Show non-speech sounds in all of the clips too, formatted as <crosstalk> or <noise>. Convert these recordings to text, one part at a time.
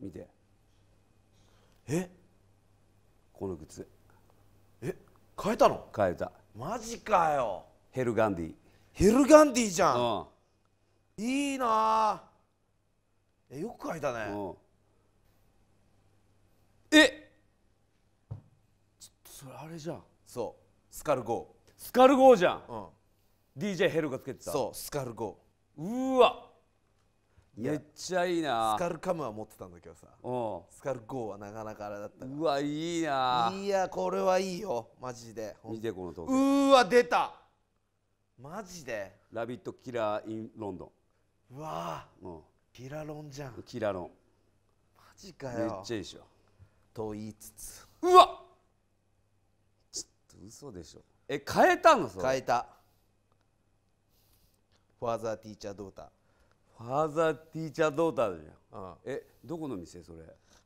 見てえこの靴え変えたの変えたマジかよヘルガンディヘルガンディじゃん、うん、いいなえよく書いたね、うん、えちょっとそれあれじゃんそうスカルゴースカルゴーじゃん、うん、DJ ヘルがつけてたそうスカルゴーうわめっちゃいいなスカルカムは持ってたんだけどさスカルゴーはなかなかあれだったうわいいないやこれはいいよマジで見てこの時計うわ出たマジでラビットキラーインロンドンうわうん、キラロンじゃんキラロンマジかよめっちゃいいでしょと言いつつうわちょっと嘘でしょえ変えたのそれ変えたファーザーティーチャードーターファーザーティーチャードーターじゃん、うん、えどこの店それ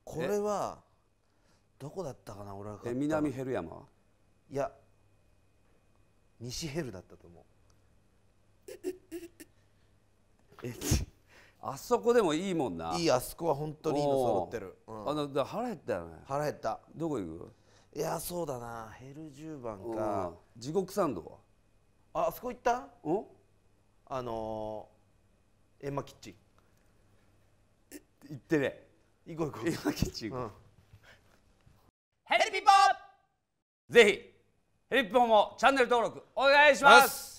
これはどこだったかな俺はえ南ヘル山いや西ヘルだったと思う <laughs> えあそこでもいいもんないいあそこは本当にいいの揃ってる、うん、あの腹減ったよね腹減ったどこ行くいやそうだなヘル10番か、地獄サンドはあそこ行ったうんあのーエンマキッチン行ってね行こう行こうエンマキッチン行こう、ヘルピポぜひヘルピポもチャンネル登録お願いします